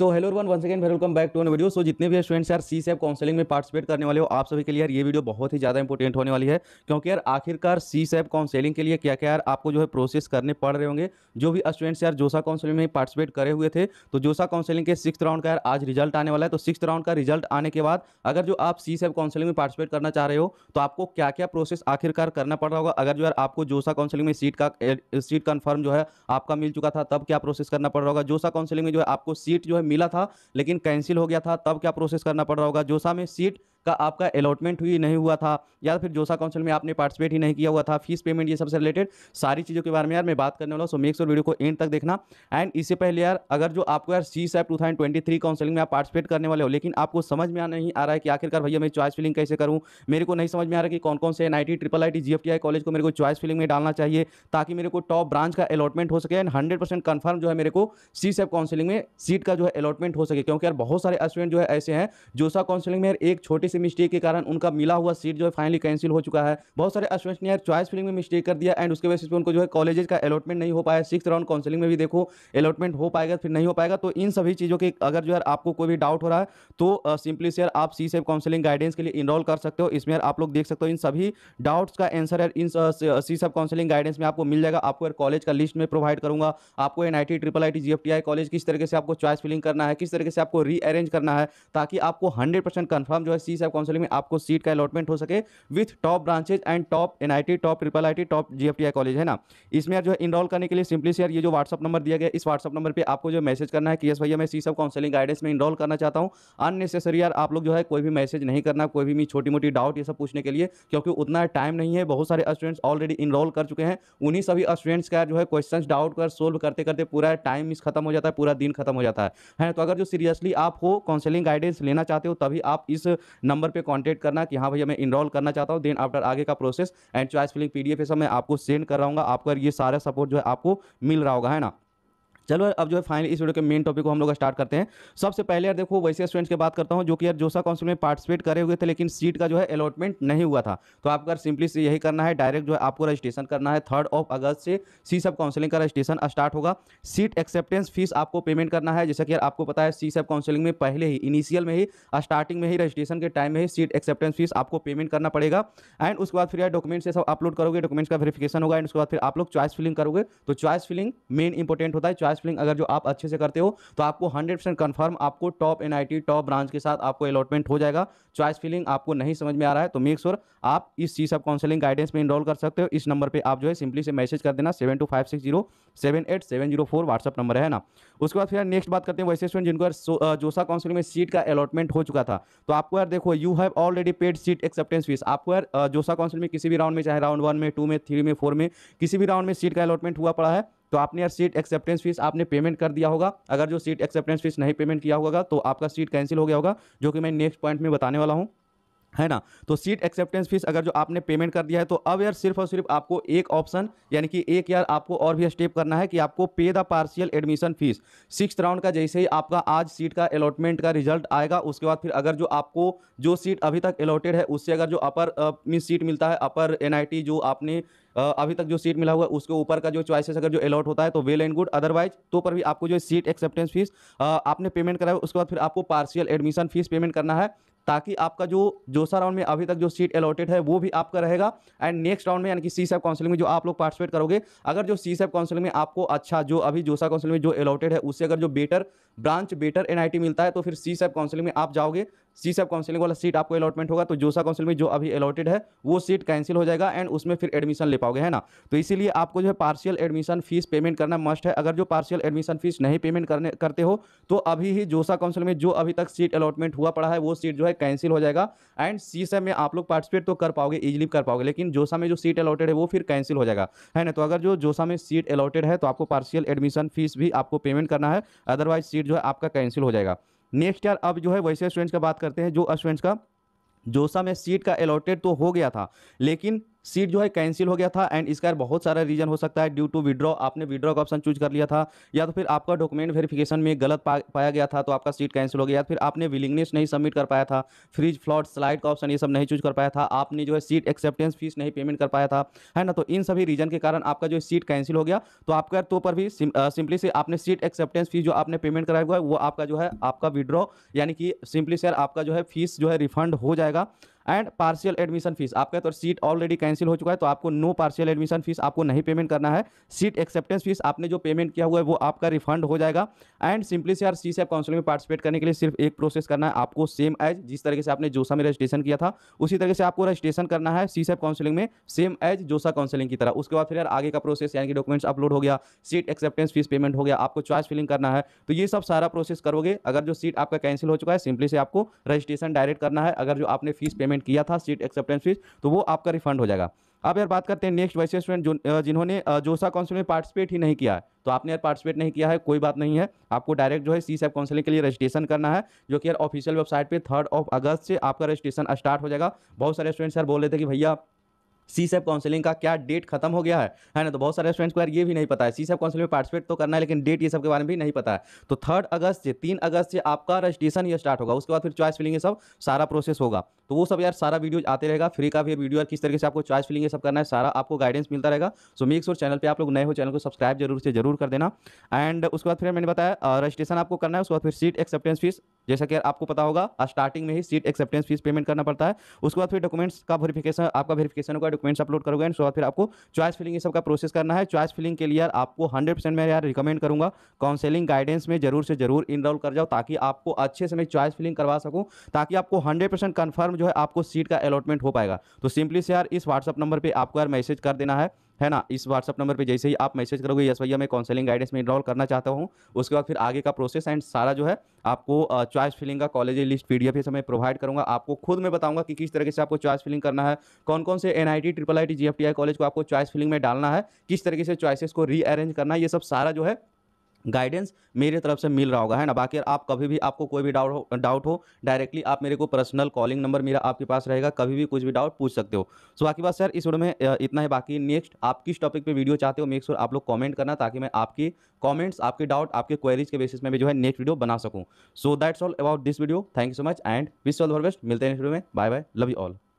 so hello one one second welcome back to video so जितने भी students यार सी सेप counselling में पार्टिसिपेट करने वाले हो आप सभी के लिए यार ये वीडियो बहुत ही ज़्यादा इंपॉर्टेंट होने वाली है क्योंकि यार आखिरकार सी सेप काउंसलिंग के लिए क्या क्या यार आपको जो है प्रोसेस करने पड़ रहे होंगे जो भी स्टूडेंट्स यार जोसा काउंसिलिंग में पार्टिसिपेट करे हुए थे तो जोशा काउंसलिंग के सिक्स राउंड का यार आज रिजल्ट आने वाला है तो सिक्स राउंड का रिजल्ट आने के बाद अगर जो आप सी सेप काउंसिलिंग में पार्टिसिपेट करना चाह रहे हो तो आपको क्या क्या प्रोसेस आखिरकार करना पड़ रहा होगा अगर जो यार आपको जोसा काउंसलिंग में सीट का सीट कन्फर्म जो है आपका मिल चुका था तब क्या प्रोसेस करना पड़ रहा होगा जोसा काउंसलिंग में जो है आपको सीट जो है मिला था लेकिन कैंसिल हो गया था तब क्या प्रोसेस करना पड़ रहा होगा जोसा में सीट का आपका अलॉटमेंट हुई नहीं हुआ था या फिर जोसा काउंसिल में आपने पार्टिसिपेट ही नहीं किया हुआ था फीस पेमेंट ये सबसे रिलेटेड सारी चीज़ों के बारे में यार मैं बात करने वाला हूँ सो मेक्स और वीडियो को एंड तक देखना एंड इससे पहले यार अगर जो आपको यार C SAB two thousand twenty three counselling में आप पार्टिसिपेट करने वाले हो लेकिन आपको समझ में नहीं आ रहा है कि आखिरकार भैया मैं चॉइस फिलिंग कैसे करूँ मेरे को नहीं समझ में आ रहा कि कौन कौन से N I T triple I T G F T I college को मेरे को चॉइस फिलिंग में डालना चाहिए ताकि मेरे को टॉप ब्रांच का अलॉटमेंट हो सके एंड हंड्रेड परसेंट कन्फर्म जो है मेरे को सी सैप काउंसिलिंग में सीट का जो है अलॉटमेंट हो सके क्योंकि यार बहुत सारे स्टूडेंट जो है ऐसे हैं जोसा काउंसिलिंग में एक छोटी से मिस्टेक के कारण उनका मिला हुआ सीट जो है फाइनली कैंसिल हो चुका है बहुत सारे अश्वेश ने चॉइस फिलिंग में मिस्टेक कर दिया एंड उसके वजह से उनको जो है कॉलेजेज का अलॉटमेंट नहीं हो पाया सिक्स राउंड काउंसिलिंग में भी देखो अलॉटमेंट हो पाएगा फिर नहीं हो पाएगा तो इन सभी चीज़ों के अगर जो है आपको कोई भी डाउट हो रहा है तो सिंपली शेयर आप सी सेफ काउंसिलिंग गाइडेंस के लिए इनरोल कर सकते हो इसमें आप लोग देख सकते हो इन सभी डाउट्स का answer in C safe counselling guidance में आपको मिल जाएगा आपको कॉलेज का लिस्ट में प्रोवाइड करूंगा आपको N triple I T college किस तरीके से आपको चॉइस फिलिंग करना है किस तरीके से आपको रीअरेंज करना है ताकि आपको हंड्रेड परसेंट जो है सी से आप काउंसिलिंग में आपको सीट का अलॉटमेंट हो सके with top branches and top NIT top triple I top GFTI college है ना इसमें यार जो है इनरोल करने के लिए सिंपली से यार ये जो व्हाट्सअप नंबर दिया गया इस व्हाट्सअप नंबर पर आपको जो मैसेज करना है कि यस भैया मैं सी सब काउंसिलिंग गाइडेंस में इनरोल करना चाहता हूँ अननेसेसरी यार आप लोग जो है कोई भी मैसेज नहीं करना कोई भी छोटी मोटी डाउट ये सब पूछने के लिए क्योंकि उतना टाइम नहीं है बहुत सारे स्टूडेंट्स ऑलरेडी इनरोल कर चुके हैं उन्हीं सभी स्टूडेंट्स का जो है क्वेश्चन डाउट कर सोल्व करते करते पूरा टाइम मिस खत्म हो जाता है पूरा दिन खत्म हो जाता है है तो अगर जो सीरियसली आप हो काउंसलिंग गाइडेंस लेना चाहते हो तभी आप इस नंबर पर कॉन्टेक्ट करना कि हाँ भैया मैं इनरोल करना चाहता हूँ देन आफ्टर आगे का process and choice filling P D F मैं आपको सेंड कर रहा हूँ आपका ये सारा सपोर्ट जो है आपको मिल रहा होगा है ना चलो अब जो है फाइनल इस वीडियो के मेन टॉपिक को हम लोग स्टार्ट करते हैं सबसे पहले यार देखो वैसे स्टूडेंट्स की बात करता हूँ जो कि यार जोसा काउंसिल में पार्टिसिपेट करे हुए थे लेकिन सीट का जो है अलॉटमेंट नहीं हुआ था तो आपका सिंपली से यही करना है डायरेक्ट जो है आपको रजिस्ट्रेशन करना है थर्ड ऑफ अगस्त से सी सब काउंसिलिंग का रजिस्ट्रेशन स्टार्ट होगा सीट एक्सेप्टेंस फीस आपको पेमेंट करना है जैसा कि यार आपको पता है सी सब काउंसिलिंग में पहले ही इनिशियल में ही स्टार्टिंग में ही रजिस्ट्रेशन के टाइम में ही सीट एक्सेप्टेंस फीस आपको पेमेंट करना पड़ेगा एंड उसके बाद फिर यार डॉक्यूमेंट्स से सब अपलोड करोगे डॉक्यूमेंट्स का वेरिफिकेशन होगा एंड उसके बाद फिर आप लोग चॉइस फिलिंग करोगे तो चॉइस फिलिंग मेन इंपॉर्टेंट होता है चॉइस स्पेलिंग अगर जो आप अच्छे से करते हो तो आपको हंड्रेड परसेंट कन्फर्म आपको टॉप एन टॉप ब्रांच के साथ आपको अलॉटमेंट हो जाएगा चॉइस फिलिंग आपको नहीं समझ में आ रहा है तो मेक श्योर sure आप इस चीज सब काउंसलिंग गाइडेंस में इनरोल कर सकते हो इस नंबर पर आप जो है सिंपली से मैसेज कर देना seven two five six zero seven eight seven zero four WhatsApp number है ना उसके बाद फिर नेक्स्ट बात करते हैं वैसे स्टूडेंट जिनको जोसा काउंसिलिंग में सीट का अलॉटमेंट हो चुका था तो आपको यार देखो you have already paid seat acceptance fee आपको यार जोसा काउंसिल में किसी भी राउंड में चाहे राउंड वन में टू में थ्री में फोर में किसी भी राउंड में सीट का अलॉटमेंट हुआ पड़ा है तो आपने यार सीट एक्सेप्टेंस फीस आपने पेमेंट कर दिया होगा अगर जो सीट एक्सेप्टेंस फीस नहीं पेमेंट किया होगा तो आपका सीट कैंसिल हो गया होगा जो कि मैं नेक्स्ट पॉइंट में बताने वाला हूँ है ना तो सीट एक्सेप्टेंस फीस अगर जो आपने पेमेंट कर दिया है तो अब यार सिर्फ और सिर्फ आपको एक ऑप्शन यानी कि एक यार आपको और भी स्टेप करना है कि आपको pay the partial admission fee six round का जैसे ही आपका आज सीट का अलॉटमेंट का रिजल्ट आएगा उसके बाद फिर अगर जो आपको जो सीट अभी तक अलॉटेड है उससे अगर जो अपर मीन सीट मिलता है अपर एन जो आपने अभी तक जो सीट मिला हुआ है उसके ऊपर का जो चॉइसेस अगर जो अलॉट होता है तो वेल एंड गुड अदरवाइज तो पर भी आपको जो सीट एक्सेप्टेंस फीस आपने पेमेंट कराया उसके बाद फिर आपको पार्शियल एडमिशन फीस पेमेंट करना है ताकि आपका जो जोसा राउंड में अभी तक जो सीट अलॉटेड है वो भी आपका रहेगा एंड नेक्स्ट राउंड में यानी कि सी सेफ काउंसिलिंग में जो आप लोग पार्टिसिपेट करोगे अगर जो सी सेफ काउंसिलिंग में आपको अच्छा जो अभी जोसा काउंसिलिंग में जो अलॉटेड है उससे अगर जो बेटर ब्रांच बेटर एनआईटी मिलता है तो फिर सी सेफ काउंसिलिंग में आप जाओगे सी सब काउंसिलिंग वाला सीट आपको अलॉटमेंट होगा तो जोसा काउंसिल में जो अभी अलॉटेड है वो सीट कैंसिल हो जाएगा एंड उसमें फिर एडमिशन ले पाओगे है ना तो इसीलिए आपको जो है पार्शियल एडमिशन फीस पेमेंट करना मस्ट है अगर जो पार्शियल एडमिशन फीस नहीं पेमेंट करने करते हो तो अभी ही जोसा काउंसिल में जो अभी तक सीट अलॉटमेंट हुआ पड़ा है वो सीट जो है कैंसिल हो जाएगा एंड सी सब में आप लोग पार्टिसिपेट तो कर पाओगे इजिली कर पाओगे लेकिन जोसा में जो सीट अलॉटेड है वो फिर कैंसिल हो जाएगा है ना तो अगर जो जोसा में सीट अलॉटेड है तो आपको पार्शियल एडमिशन फीस भी आपको पेमेंट करना है अदरवाइज सीट जो है आपका कैंसिल हो जाएगा नेक्स्ट यार अब जो है वैसे स्टूडेंट्स का बात करते हैं जो स्टूडेंट्स का जोसा में सीट का अलॉटेड तो हो गया था लेकिन सीट जो है कैंसिल हो गया था एंड इसका बहुत सारा रीजन हो सकता है ड्यू टू विड्रॉ आपने विड्रॉ का ऑप्शन चूज कर लिया था या तो फिर आपका डॉक्यूमेंट वेरिफिकेशन में गलत पा, पाया गया था तो आपका सीट कैंसिल हो गया या फिर आपने विलिंगनेस नहीं सबमिट कर पाया था फ्रीज फ्लॉट स्लाइड का ऑप्शन ये सब नहीं चूज कर पाया था आपने जो है सीट एक्सेप्टेंस फीस नहीं पेमेंट कर पाया था है ना तो इन सभी रीजन के कारण आपका जो सीट कैंसिल हो गया तो आपका तो पर भी सिंपली से आपने सीट एक्सेप्टेंस फीस जो आपने पेमेंट कराया हुआ है वो आपका जो है आपका विड्रॉ यानी कि सिंपली सर आपका जो है फीस जो है रिफंड हो जाएगा एंड पार्शियल एडमिशन फीस आपका तो सीट ऑलरेडी कैंसिल हो चुका है तो आपको नो पार्शियल एडमिशन फीस आपको नहीं पेमेंट करना है सीट एक्सेप्टेंस फीस आपने जो पेमेंट किया हुआ है वो आपका रिफंड हो जाएगा एंड सिंपली से यार सी सेप काउंसिल में पार्टिसिपेट करने के लिए सिर्फ एक प्रोसेस करना है आपको सेम एज जिस तरीके से आपने जोसा में रजिस्ट्रेशन किया था उसी तरीके से आपको रजिस्ट्रेशन करना है सी सेप काउंसिलिंग में सेम एज जोसा काउंसिलिंग की तरह उसके बाद फिर यार आगे का प्रोसेस यानी कि डॉक्यूमेंट्स अपलोड हो गया सीट एक्सेप्टेंस फीस पेमेंट हो गया आपको चॉइस फिलिंग करना है तो ये सब सारा प्रोसेस करोगे अगर जो सीट आपका कैंसिल हो चुका है सिंपली से आपको रजिस्ट्रेशन डायरेक्ट करना है अगर जो आपने फीस पेमेंट पेमेंट किया था सीट एक्सेप्टेंस फीस तो वो आपका रिफंड हो जाएगा अब यार बात करते हैं नेक्स्ट वैसे स्टूडेंट जो जिन्होंने जोसा काउंसिल में पार्टिसिपेट ही नहीं किया है तो आपने यार पार्टिसिपेट नहीं किया है कोई बात नहीं है आपको डायरेक्ट जो है सी सैप काउंसिलिंग के लिए रजिस्ट्रेशन करना है जो कि यार ऑफिशियल वेबसाइट पे थर्ड ऑफ अगस्त से आपका रजिस्ट्रेशन स्टार्ट हो जाएगा बहुत सारे स्टूडेंट्स यार बोल रहे थे कि भैया सी सेफ काउंसिलिंग का क्या डेट खत्म हो गया है है ना तो बहुत सारे स्टूडेंट्स को यार ये भी नहीं पता है सी सेफ काउंसिलिंग में पार्टिसिपेट तो करना है लेकिन डेट ये सब के बारे में भी नहीं पता है तो थर्ड अगस्त से तीन अगस्त से आपका रजिस्ट्रेशन ये स्टार्ट होगा उसके बाद फिर चॉइस फिलिंग ये सब सारा प्रोसेस होगा तो वो सब यार सारा वीडियो आते रहेगा फ्री का भी वीडियो किस तरीके से आपको चॉइस फिलिंग ये सब करना है सारा आपको गाइडेंस मिलता रहेगा सो मेक श्योर चैनल पर आप लोग नए हो चैनल को सब्सक्राइब जरूर से जरूर कर देना एंड उसके बाद फिर मैंने बताया रजिस्ट्रेशन आपको करना है उसके बाद फिर सीट एक्सेप्टेंस फीस जैसा कि आपको पता होगा स्टार्टिंग में ही सीट एक्सेप्टेंस फीस पेमेंट करना पड़ता है उसके बाद फिर डॉक्यूमेंट्स का वेरीफिकेशन आपका वेरीफिकेशन होगा डॉक्यूमेंट्स अपलोड करोगे एंड उसके बाद फिर आपको चॉइस फिलिंग ये सब का प्रोसेस करना है चॉइस फिलिंग के लिए आपको हंड्रेड परसेंट मैं यार रिकमेंड करूँगा काउंसिलिंग गाइडेंस में जरूर से जरूर इनरोल कर जाओ ताकि आपको अच्छे से मैं चॉइस फिलिंग करवा सकूँ ताकि आपको हंड्रेड परसेंट कन्फर्म जो है आपको सीट का अलॉटमेंट हो पाएगा तो सिंपली से यार इस व्हाट्सअप नंबर पर आपको यार मैसेज कर देना है है ना इस व्हाट्सअप नंबर पर जैसे ही आप मैसेज करोगे यस भैया मैं काउंसलिंग गाइडेंस में इनरॉल करना चाहता हूँ उसके बाद फिर आगे का प्रोसेस एंड सारा जो है आपको चॉइस फिलिंग का कॉलेज लिस्ट पी डी मैं प्रोवाइड करूँगा आपको खुद मैं बताऊँगा कि किस तरीके से आपको चॉइस फिलिंग करना है कौन कौन से N I T triple I T G F T I college को आपको चॉइस फिलिंग में डालना है किस तरीके से चॉइसेस को रीअरेंज करना है ये सब सारा जो है गाइडेंस मेरे तरफ से मिल रहा होगा है ना बाकी आप कभी भी आपको कोई भी डाउट हो डाउट हो डायरेक्टली आप मेरे को पर्सनल कॉलिंग नंबर मेरा आपके पास रहेगा कभी भी कुछ भी डाउट पूछ सकते हो सो बाकी बात सर इस वीडियो में इतना ही बाकी नेक्स्ट आप किस टॉपिक पे वीडियो चाहते हो मेक श्योर आप लोग कॉमेंट करना ताकि मैं आपकी कॉमेंट्स आपके डाउट आपके क्वेरीज के बेसिस में भी जो है नेक्स्ट वीडियो बना सकूँ so that's all about this video thank you so much and wish all the best मिलते हैं नेक्स्ट वीडियो में bye bye love you all